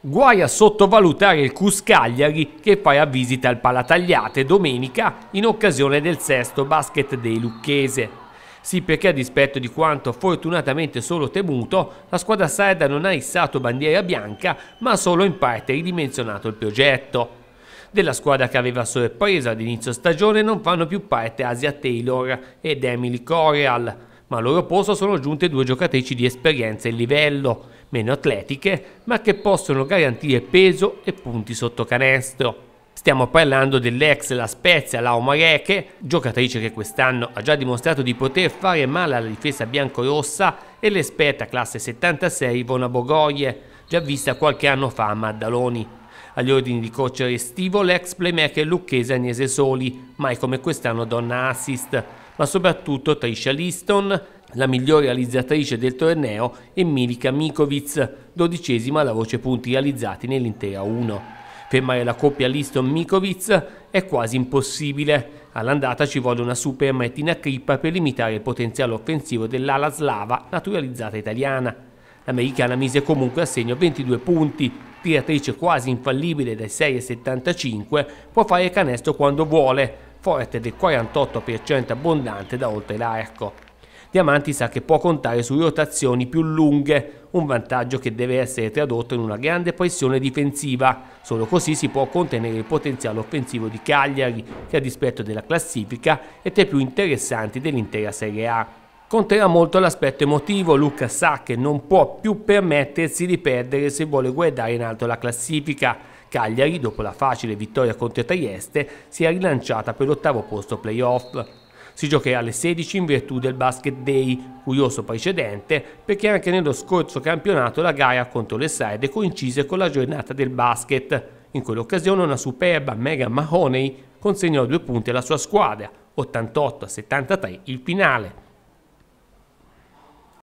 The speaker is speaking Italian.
Guai a sottovalutare il Cuscagliari Cagliari che farà visita al Palatagliate domenica in occasione del sesto basket dei Lucchese. Sì perché a dispetto di quanto fortunatamente solo temuto, la squadra sarda non ha issato bandiera bianca ma ha solo in parte ridimensionato il progetto. Della squadra che aveva sorpreso ad inizio stagione non fanno più parte Asia Taylor ed Emily Coreal, ma al loro posto sono giunte due giocatrici di esperienza e livello, meno atletiche, ma che possono garantire peso e punti sotto canestro. Stiamo parlando dell'ex La Spezia Lauma Reche, giocatrice che quest'anno ha già dimostrato di poter fare male alla difesa biancorossa, e l'esperta classe 76 Ivona Bogoie, già vista qualche anno fa a Maddaloni. Agli ordini di coach restivo l'ex playmaker lucchese Agnese Soli, mai come quest'anno donna assist, ma soprattutto Trisha Liston, la miglior realizzatrice del torneo è Milica Mikovic, dodicesima alla voce punti realizzati nell'intera 1. Fermare la coppia Liston-Mikovic è quasi impossibile. All'andata ci vuole una super Martina Crippa per limitare il potenziale offensivo dell'ala slava naturalizzata italiana. L'americana mise comunque a segno 22 punti, tiratrice quasi infallibile dai 6,75, può fare canestro quando vuole, forte del 48% abbondante da oltre l'arco. Diamanti sa che può contare su rotazioni più lunghe, un vantaggio che deve essere tradotto in una grande pressione difensiva. Solo così si può contenere il potenziale offensivo di Cagliari, che a dispetto della classifica è tra i più interessanti dell'intera Serie A. Conterà molto l'aspetto emotivo, Luca sa che non può più permettersi di perdere se vuole guardare in alto la classifica. Cagliari, dopo la facile vittoria contro Trieste, si è rilanciata per l'ottavo posto playoff. Si giocherà alle 16 in virtù del Basket Day, curioso precedente perché anche nello scorso campionato la gara contro le Side coincise con la giornata del basket. In quell'occasione una superba Megan Mahoney consegnò due punti alla sua squadra, 88 73 il finale.